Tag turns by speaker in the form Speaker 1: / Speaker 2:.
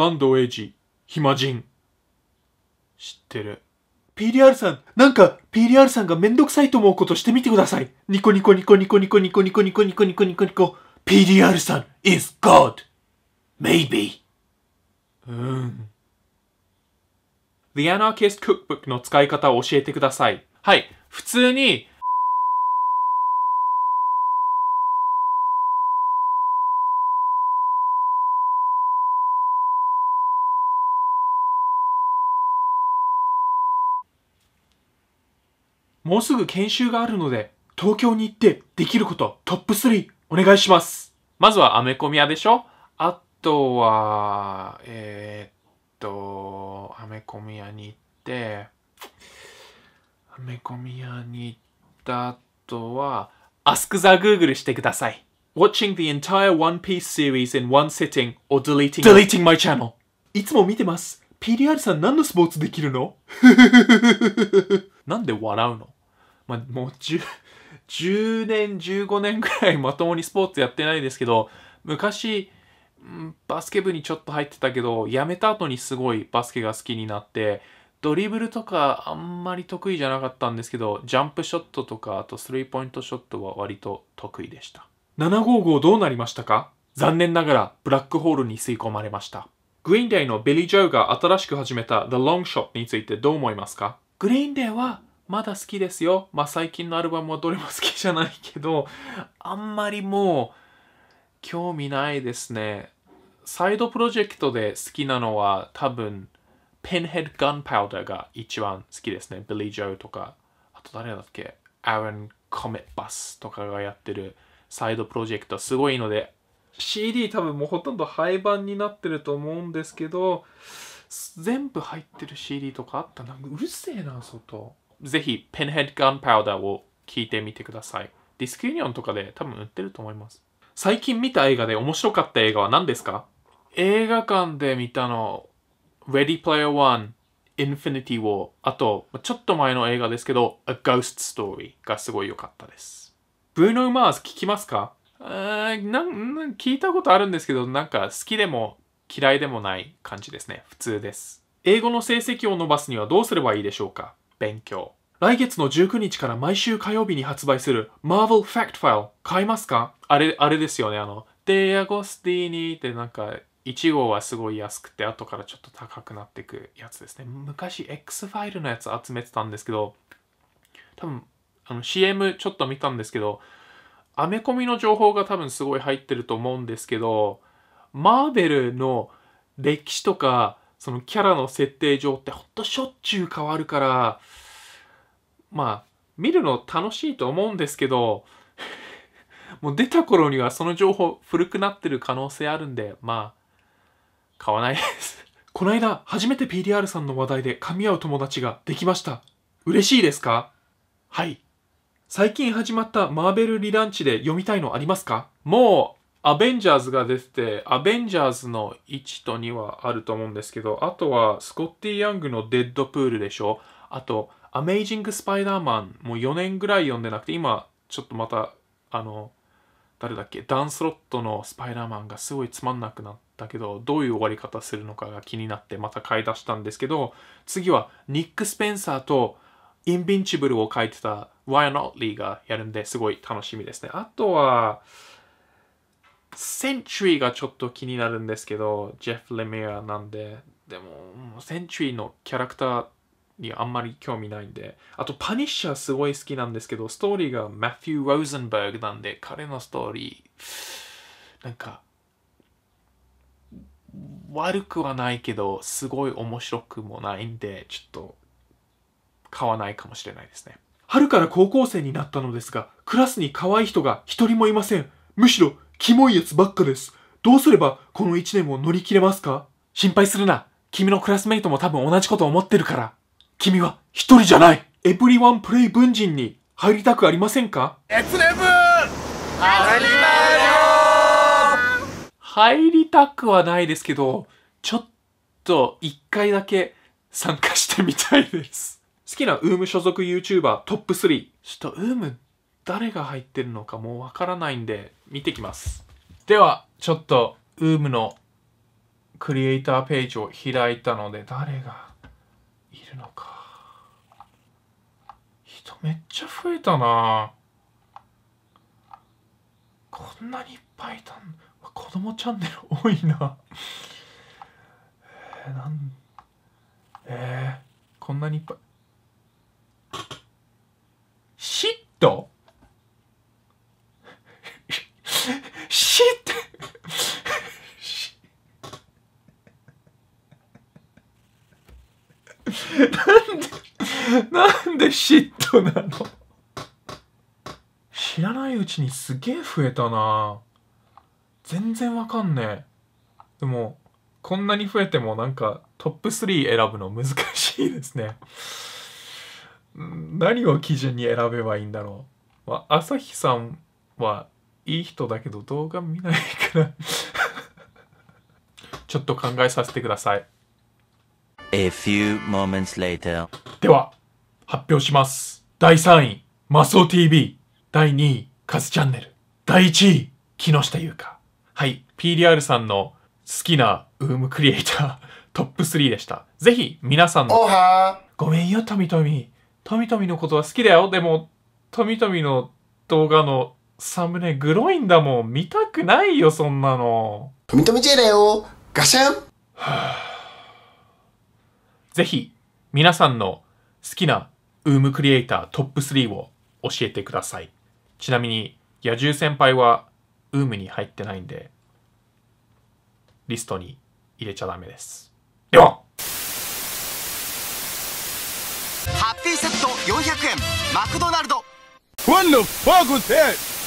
Speaker 1: 坂東栄治、暇人。知ってる。PDR さん、なんか PDR さんがめんどくさいと思うことしてみてください。ニコニコニコニコニコニコニコニコニコニコニコニコ。PDR さん is God. Maybe. うん。The Anarchist Cookbook の使い方を教えてください。はい。普通にもうすぐ研修があるので、東京に行ってできることトップ3お願いします。まずはアメコミ屋でしょあとは、えー、っと、アメコミ屋に行って、アメコミ屋に行った後は、Ask the Google してください。Watching the entire One Piece series in one sitting or deleting, deleting my channel. いつも見てます。PDR さん何のスポーツできるの なんで笑うのまあ、もう 10, 10年、15年くらいまともにスポーツやってないですけど、昔、バスケ部にちょっと入ってたけど、辞めた後にすごいバスケが好きになって、ドリブルとかあんまり得意じゃなかったんですけど、ジャンプショットとか、あとスリーポイントショットは割と得意でした。755どうなりましたか残念ながらブラックホールに吸い込まれました。グリーンデイのベリー・ジョーが新しく始めた The Long Shot についてどう思いますかグリーンデイはまだ好きですよ。まあ最近のアルバムはどれも好きじゃないけど、あんまりもう興味ないですね。サイドプロジェクトで好きなのは多分、p ン n h e a d Gunpowder が一番好きですね。ビリー・ジョーとか、あと誰だっけアーロン・コメッバスとかがやってるサイドプロジェクトすごいので、CD 多分もうほとんど廃盤になってると思うんですけど、全部入ってる CD とかあったな。うるせえな、外。ぜひペンヘッドガンパウダーを聞いてみてください。ディスクユニオンとかで多分売ってると思います。最近見た映画で面白かった映画は何ですか映画館で見たの、Ready Player One、Infinity War、あと、ちょっと前の映画ですけど、A Ghost Story がすごい良かったです。ブルーノ・マーズ聞きますかなん聞いたことあるんですけど、なんか好きでも嫌いでもない感じですね。普通です。英語の成績を伸ばすにはどうすればいいでしょうか勉強。来月の19日から毎週火曜日に発売する Marvel Fact File 買いますかあれ、あれですよね、あの、デアゴスティーニーってなんか、1号はすごい安くて、後からちょっと高くなっていくやつですね。昔 X ファイルのやつ集めてたんですけど、多分、あの CM ちょっと見たんですけど、アメコミの情報が多分すごい入ってると思うんですけど、マーベルの歴史とか、そのキャラの設定上ってほんとしょっちゅう変わるからまあ見るの楽しいと思うんですけど もう出た頃にはその情報古くなってる可能性あるんでまあ買わないです この間初めて PDR さんの話題で噛み合う友達ができました嬉しいですかはい最近始まったマーベルリランチで読みたいのありますかもうアベンジャーズが出てて、アベンジャーズの1と2はあると思うんですけど、あとはスコッティ・ヤングのデッドプールでしょ。あと、アメイジング・スパイダーマンもう4年ぐらい読んでなくて、今ちょっとまた、あの、誰だっけ、ダンスロットのスパイダーマンがすごいつまんなくなったけど、どういう終わり方するのかが気になってまた買い出したんですけど、次はニック・スペンサーとインビンチブルを書いてたワイアン・オッリーがやるんですごい楽しみですね。あとは、センチュリーがちょっと気になるんですけど、ジェフ・レメアなんで、でも、センチュリーのキャラクターにあんまり興味ないんで、あと、パニッシャーすごい好きなんですけど、ストーリーがマフィー・ローゼンバーグなんで、彼のストーリー、なんか、悪くはないけど、すごい面白くもないんで、ちょっと、買わないかもしれないですね。春から高校生になったのですが、クラスに可愛い人が一人もいません。むしろ、キモいやつばっかです。どうすればこの1年を乗り切れますか心配するな。君のクラスメイトも多分同じこと思ってるから。君は一人じゃないエブリワンプレイ文人に入りたくありませんか入りたくはないですけど、ちょっと一回だけ参加してみたいです。好きなウーム所属 YouTuber トップ3。ちょっとウーム誰が入ってるのかもうわからないんで、見てきますではちょっと UM のクリエイターページを開いたので誰がいるのか人めっちゃ増えたなこんなにいっぱいいたん子供チャンネル多いなえー、なんえー、こんなにいっぱい嫉妬死ってなんでなんで嫉妬なの知らないうちにすげえ増えたな全然わかんねえでもこんなに増えてもなんかトップ3選ぶの難しいですね何を基準に選べばいいんだろう、まあ、朝日さんはいい人だけど動画見ないから ちょっと考えさせてください。A few moments later. では、発表します。第3位、マスオ TV。第2位、カズチャンネル。第1位、木下優香。はい、PDR さんの好きなウームクリエイター、トップ3でした。ぜひ、皆さんの。ごめんよ、トミトミ。トミトミのことは好きだよ。でも、トミトミの動画のサムネグロいんだもん。見たくないよ、そんなの。と富とみ J だよ。ガシャン、はあ、ぜひ、皆さんの好きなウームクリエイタートップ3を教えてください。ちなみに、野獣先輩はウームに入ってないんで、リストに入れちゃダメです。ではハッピーセット400円マクドナルド What the fuck s that?